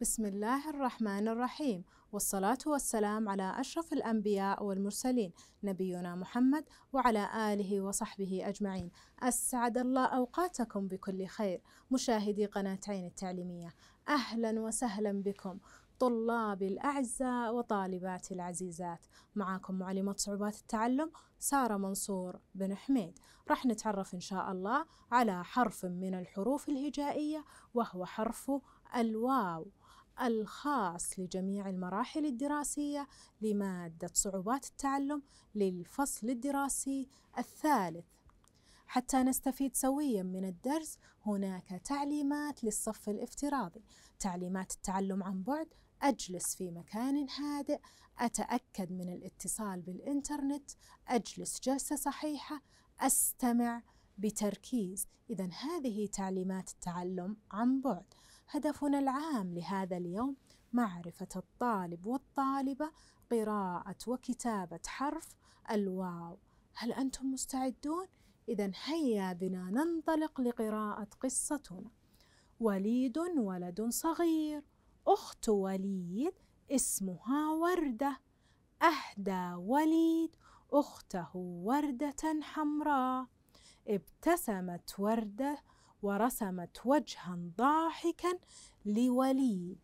بسم الله الرحمن الرحيم والصلاة والسلام على أشرف الأنبياء والمرسلين نبينا محمد وعلى آله وصحبه أجمعين أسعد الله أوقاتكم بكل خير مشاهدي قناة عين التعليمية أهلا وسهلا بكم طلابي الأعزاء وطالباتي العزيزات معاكم معلمة صعوبات التعلم سارة منصور بن حميد راح نتعرف إن شاء الله على حرف من الحروف الهجائية وهو حرف الواو الخاص لجميع المراحل الدراسية لمادة صعوبات التعلم للفصل الدراسي الثالث حتى نستفيد سويا من الدرس هناك تعليمات للصف الافتراضي تعليمات التعلم عن بعد أجلس في مكان هادئ أتأكد من الاتصال بالإنترنت أجلس جلسة صحيحة أستمع بتركيز إذا هذه تعليمات التعلم عن بعد هدفنا العام لهذا اليوم معرفة الطالب والطالبة قراءة وكتابة حرف الواو هل أنتم مستعدون؟ إذا هيا بنا ننطلق لقراءة قصتنا وليد ولد صغير أخت وليد اسمها وردة أهدى وليد أخته وردة حمراء ابتسمت وردة ورسمت وجها ضاحكا لوليد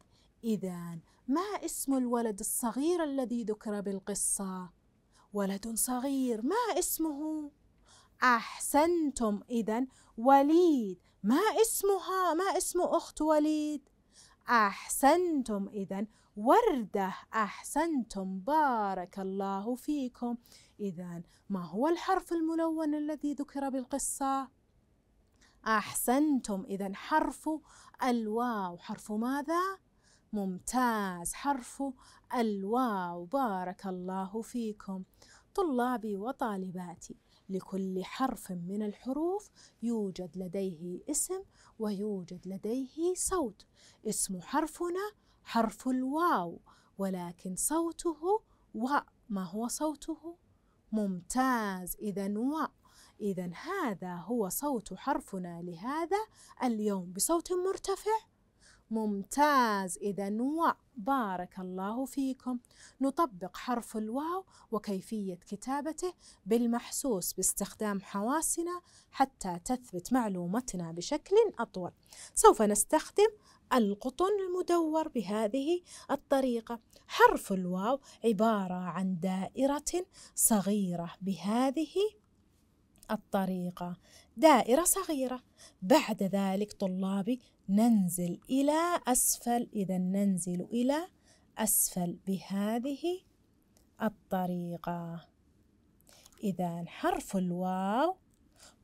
إذا ما اسم الولد الصغير الذي ذكر بالقصة؟ ولد صغير ما اسمه؟ أحسنتم إذا وليد ما اسمها؟ ما اسم أخت وليد؟ أحسنتم إذا وردة أحسنتم بارك الله فيكم إذا ما هو الحرف الملون الذي ذكر بالقصة؟ أحسنتم إذا حرف الواو حرف ماذا؟ ممتاز حرف الواو بارك الله فيكم طلابي وطالباتي لكل حرف من الحروف يوجد لديه اسم ويوجد لديه صوت اسم حرفنا حرف الواو ولكن صوته و ما هو صوته ممتاز اذا و إذا هذا هو صوت حرفنا لهذا اليوم بصوت مرتفع ممتاز إذا و بارك الله فيكم نطبق حرف الواو وكيفية كتابته بالمحسوس باستخدام حواسنا حتى تثبت معلومتنا بشكل أطول سوف نستخدم القطن المدور بهذه الطريقة حرف الواو عبارة عن دائرة صغيرة بهذه الطريقة دائرة صغيرة بعد ذلك طلابي ننزل إلى أسفل إذا ننزل إلى أسفل بهذه الطريقة إذا حرف الواو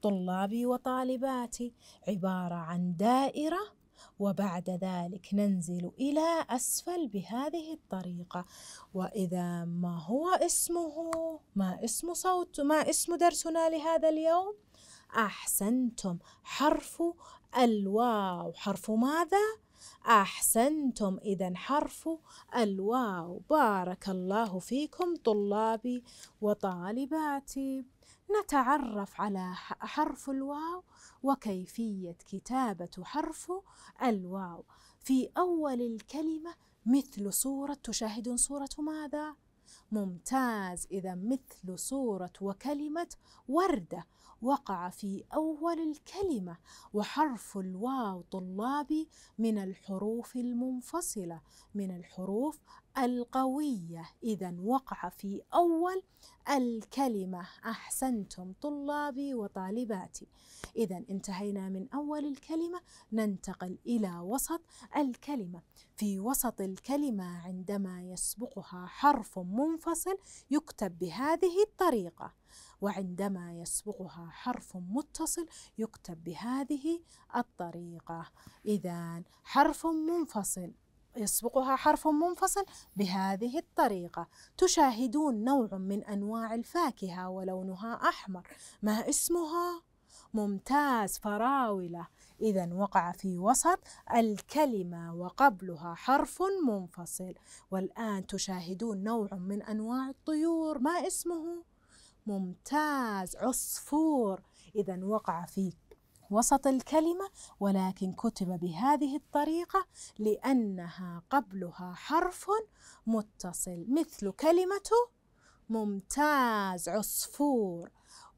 طلابي وطالباتي عبارة عن دائرة وبعد ذلك ننزل إلى أسفل بهذه الطريقة وإذا ما هو اسمه ما اسم صوت ما اسم درسنا لهذا اليوم أحسنتم حرف الواو حرف ماذا؟ أحسنتم إذا حرف الواو بارك الله فيكم طلابي وطالباتي نتعرف على حرف الواو وكيفية كتابة حرف الواو في أول الكلمة مثل صورة تشاهدون صورة ماذا؟ ممتاز إذا مثل صورة وكلمة وردة وقع في أول الكلمة وحرف الواو طلابي من الحروف المنفصلة من الحروف القوية إذا وقع في أول الكلمة أحسنتم طلابي وطالباتي إذا انتهينا من أول الكلمة ننتقل إلى وسط الكلمة في وسط الكلمة عندما يسبقها حرف منفصل يكتب بهذه الطريقة وعندما يسبقها حرف متصل يكتب بهذه الطريقة إذا حرف منفصل يسبقها حرف منفصل بهذه الطريقة تشاهدون نوع من أنواع الفاكهة ولونها أحمر ما اسمها؟ ممتاز فراولة إذا وقع في وسط الكلمة وقبلها حرف منفصل والآن تشاهدون نوع من أنواع الطيور ما اسمه؟ ممتاز عصفور إذا وقع في وسط الكلمة ولكن كتب بهذه الطريقة لأنها قبلها حرف متصل مثل كلمة ممتاز عصفور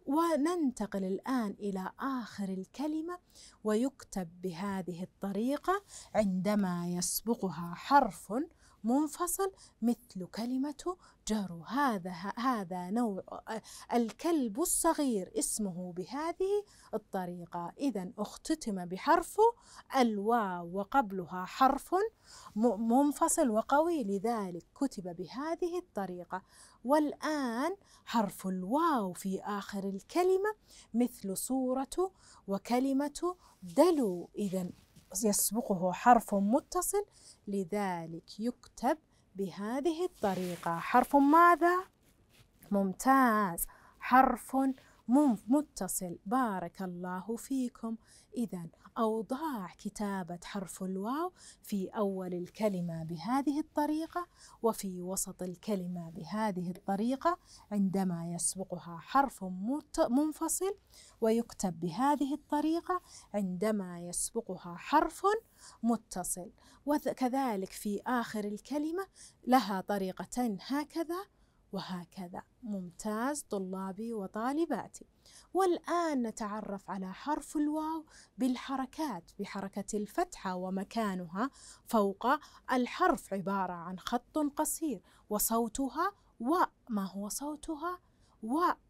وننتقل الآن إلى آخر الكلمة ويكتب بهذه الطريقة عندما يسبقها حرف منفصل مثل كلمة جرو هذا هذا نوع الكلب الصغير اسمه بهذه الطريقة إذا اختتم بحرف الواو وقبلها حرف منفصل وقوي لذلك كتب بهذه الطريقة والآن حرف الواو في آخر الكلمة مثل صورة وكلمة دلو إذا يسبقه حرف متصل لذلك يكتب بهذه الطريقة حرف ماذا؟ ممتاز حرف متصل بارك الله فيكم إذا أوضاع كتابة حرف الواو في أول الكلمة بهذه الطريقة وفي وسط الكلمة بهذه الطريقة عندما يسبقها حرف منفصل ويكتب بهذه الطريقة عندما يسبقها حرف متصل وكذلك في آخر الكلمة لها طريقتين هكذا وهكذا ممتاز طلابي وطالباتي والآن نتعرف على حرف الواو بالحركات بحركة الفتحة ومكانها فوق الحرف عبارة عن خط قصير وصوتها و ما هو صوتها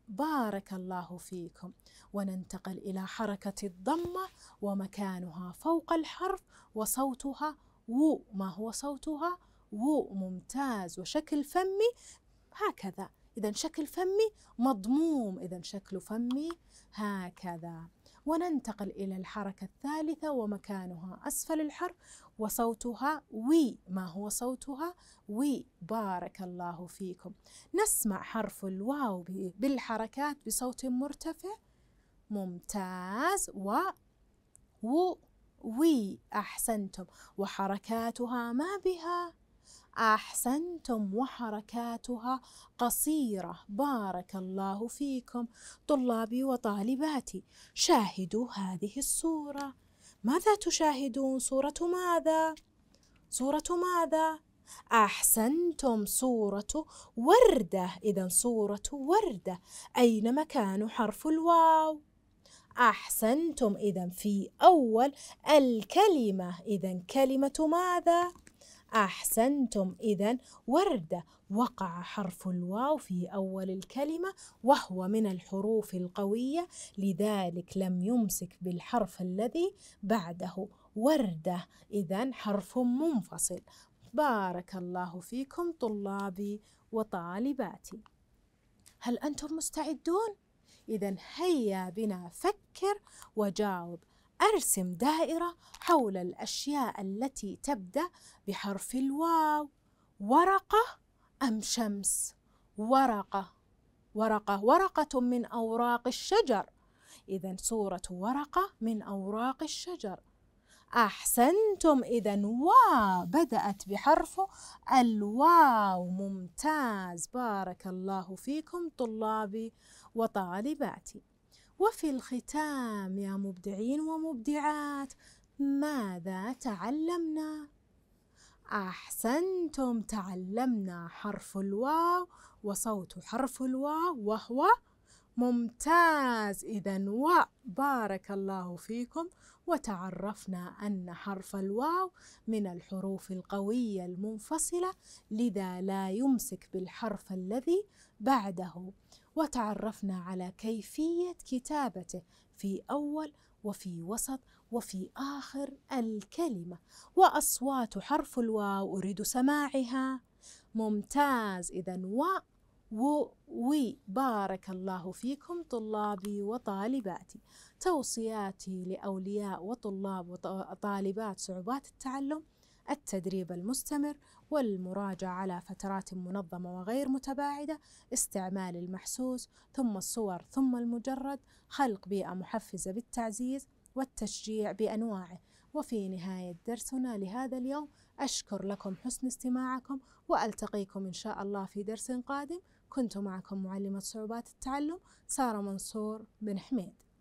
بارك الله فيكم وننتقل إلى حركة الضمة ومكانها فوق الحرف وصوتها و ما هو صوتها و ممتاز وشكل فمي هكذا إذا شكل فمي مضموم إذا شكل فمي هكذا وننتقل إلى الحركة الثالثة ومكانها أسفل الحرف وصوتها وي ما هو صوتها وي بارك الله فيكم نسمع حرف الواو بالحركات بصوت مرتفع ممتاز و و وي أحسنتم وحركاتها ما بها احسنتم وحركاتها قصيره بارك الله فيكم طلابي وطالباتي شاهدوا هذه الصوره ماذا تشاهدون صوره ماذا صوره ماذا احسنتم صوره ورده اذا صوره ورده اين مكان حرف الواو احسنتم اذا في اول الكلمه اذا كلمه ماذا أحسنتم إذا وردة وقع حرف الواو في أول الكلمة وهو من الحروف القوية لذلك لم يمسك بالحرف الذي بعده وردة إذا حرف منفصل بارك الله فيكم طلابي وطالباتي هل أنتم مستعدون؟ إذا هيا بنا فكر وجاوب أرسم دائرة حول الأشياء التي تبدأ بحرف الواو ورقة أم شمس ورقة ورقة ورقة من أوراق الشجر إذا صورة ورقة من أوراق الشجر أحسنتم إذا وا بدأت بحرف الواو ممتاز بارك الله فيكم طلابي وطالباتي وفي الختام يا مبدعين ومبدعات ماذا تعلمنا احسنتم تعلمنا حرف الواو وصوت حرف الواو وهو ممتاز اذا و بارك الله فيكم وتعرفنا ان حرف الواو من الحروف القويه المنفصله لذا لا يمسك بالحرف الذي بعده وتعرفنا على كيفية كتابته في أول وفي وسط وفي آخر الكلمة وأصوات حرف الواو أريد سماعها ممتاز إذا و و وي بارك الله فيكم طلابي وطالباتي توصياتي لأولياء وطلاب وطالبات صعوبات التعلم التدريب المستمر والمراجعة على فترات منظمة وغير متباعدة استعمال المحسوس ثم الصور ثم المجرد خلق بيئة محفزة بالتعزيز والتشجيع بأنواعه وفي نهاية درسنا لهذا اليوم أشكر لكم حسن استماعكم وألتقيكم إن شاء الله في درس قادم كنت معكم معلمة صعوبات التعلم سارة منصور بن حميد